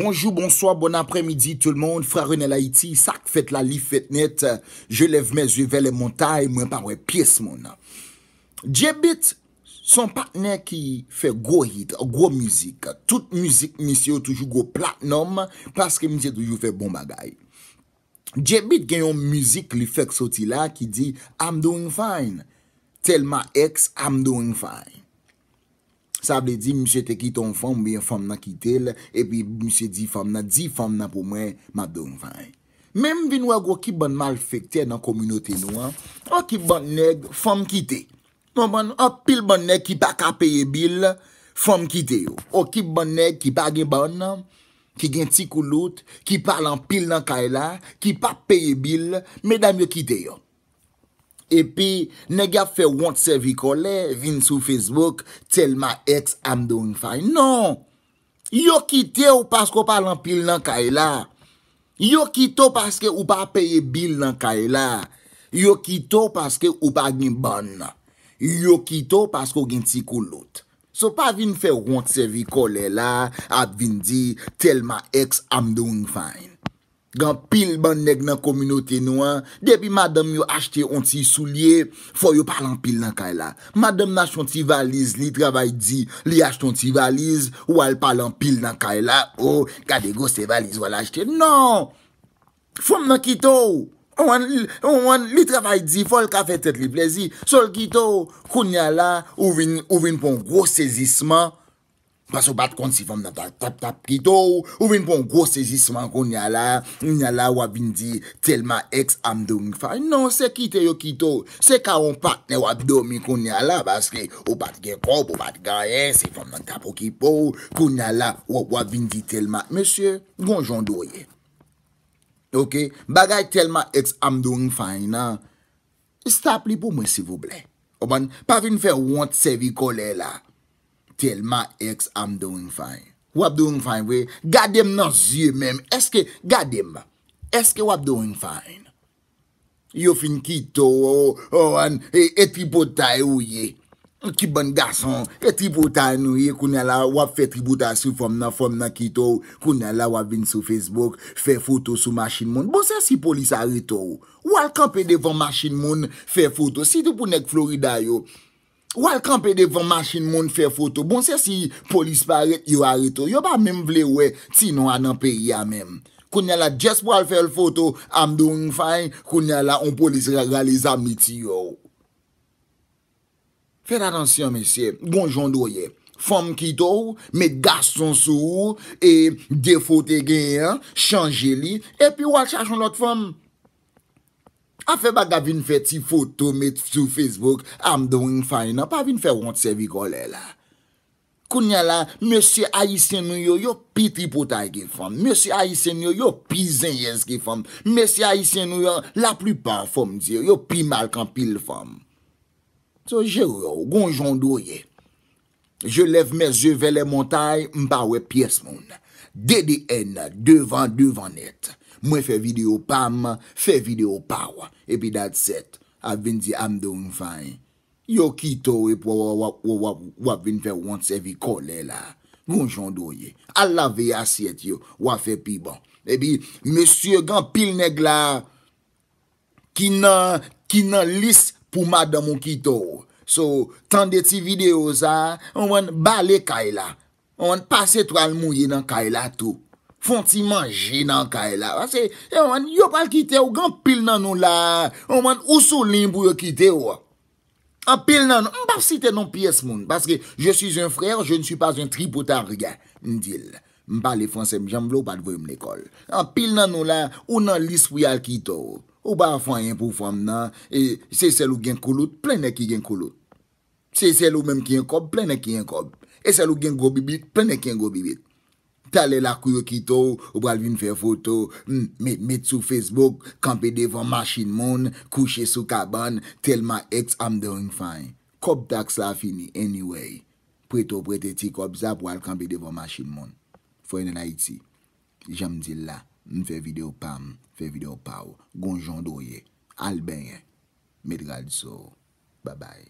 Bonjour, bonsoir, bon apremidi tout le monde, frère René Laiti, sak fèt la li fèt net, je lèv mes yeux vè le montaï, mwen parwè piès moun. Je bit son patner ki fè gwo hit, gwo mizik, tout mizik misi yo toujou gwo platnom, paske mizi yo toujou fè bon bagay. Je bit genyon mizik li fèk soti la ki di, I'm doing fine, tell ma ex, I'm doing fine. Sa vle di, msè te kiton fèm, mwen fèm nan kitè lè, epi msè di fèm nan, di fèm nan pou mwen, mwen don fèm. Mèm vin wèk wèk wèk ki ban mal fèk tè nan kominote nou an, wèk ki ban neg fèm kitè. Mwen ban, wèk pil ban neg ki pa ka peye bil, fèm kitè yo. Wèk oh, ki ban neg ki pa gen ban nan, ki gen tikou lout, ki pa lan pil nan kay la, ki pa peye bil, mwen dam yo kitè yo. Epi, nega fe want sevi kole, vin sou Facebook, tell my ex I'm doing fine. Non, yo kite ou pasko pa lan pil nan kay e la. Yo kito paske ou pa peye bil nan kay e la. Yo kito paske ou pa gin ban na. Yo kito pasko gin tiku lot. So pa vin fe want sevi kole la, ap vin di, tell my ex I'm doing fine. Gan pil ban neg nan kominote nou an, depi madam yo achte onti sou liye, fo yo palan pil nan kay la. Madam nache onti valize, li travay di, li achte onti valize, ou al palan pil nan kay la, ou oh, kade go se valize ou al achte. Non! Fom nan kito ou! Li travay di, fol ka fetet li plezi, sol kito ou, koun ya la, ou vin pou an gros sezisman. Pas ou bat kon si fèm nan tap tap kito ou, ou vin pou an gros sejisman kon yal la, yal la wap vin di telman ex amdoun fay. Non, se kite yo kito, se ka ou patne wap domi kon yal la, baske ou bat gekop, ou bat gaye, si fèm nan tap o kipo ou, kon yal la wap wap vin di telman. Monsye, gonjon doye. Ok, bagay telman ex amdoun fay nan, stap li pou mwen sivouble. O ban, pa vin fè ou want sevi kole la. Tell ma ex I'm doing fine. Wap doing fine we? Gade m nan zye men. Eske, gade m. Eske wap doing fine. Yo fin kito, oh, oh, an etipotay ou ye. Ki bon gason, etipotay nou ye, kounela wap fe tributasyu fom nan kito. Kounela wap vin sou Facebook, fe foto sou masin moun. Bo se si polis a rito ou. Wal kampede von masin moun, fe foto. Si tou pou nek Florida yo, Wal kampede von masjin moun fè foto. Bon se si polis paret, yo a reto. Yo ba mèm vle wè, ti nou anan peri ya mèm. Koun yala, jes pwal fè l foto, am doing fayn. Koun yala, on polis regalize amiti yo. Fèd atansiyon, mesye. Bon jondou ye. Fom kitou, me gaston sou, e defote gen, chanje li, e pi wal chachon lot fom. Afè bag avin fè ti foto met sou Facebook, I'm doing fine, ap avin fè yon tsevi gole la. Kounye la, mèsi ayisen nou yo, yo pi tripotay ki fòm, mèsi ayisen nou yo, yo pi zènyez ki fòm, mèsi ayisen nou yo, la plupan fòm diyo, yo pi malkan pil fòm. So jè ou yo, gonjondou ye, jè lev mè zè velè montay, mba we pi es moun. Dede en, devan devan et. Mwen fe video pam, fe video paw. Epi dat set, avin di amdoun fany. Yo kito epi wap vin fe wans evi kole la. Gonjon doye. A la ve aset yo, wap fe pi bon. Epi, monsye gan pil neg la, kinan lis pou madan moun kito. So, tan de ti video za, wan bale kaila. On wan pase to al mou ye nan kaela tou. Fon ti manje nan kaela. Ase, eh, yo wan, yo pal kite ou, gan pil nan nou la. On wan, ou sou lim pou yo kite ou. An pil nan nou, mbap si te non piyes moun. Baske, je suis un frère, je ne suis pas un tripotarga. Ndil, mbap le fon se mjam vlo, bad voy mne kol. An pil nan nou la, ou nan lis pou yal kite ou. Ou ba fanyen pou fanyen nan. E se sel ou gen koulout, ple ne ki gen koulout. Se sel ou menm ki en kob, ple ne ki en kob. E se lou gen go bibit, prene gen go bibit. Talè la kou yo ki tou, ou pral vin fè foto, met sou Facebook, kampe devon masin moun, kouche sou kaban, tel ma ex am doing fine. Kop taks la fini, anyway. Preto prete ti kop za, pral kampe devon masin moun. Foyen en Haiti. Jam di la, m fè video pam, fè video pau. Gonjon doye, al bèye. Medi gal di sou. Ba bay.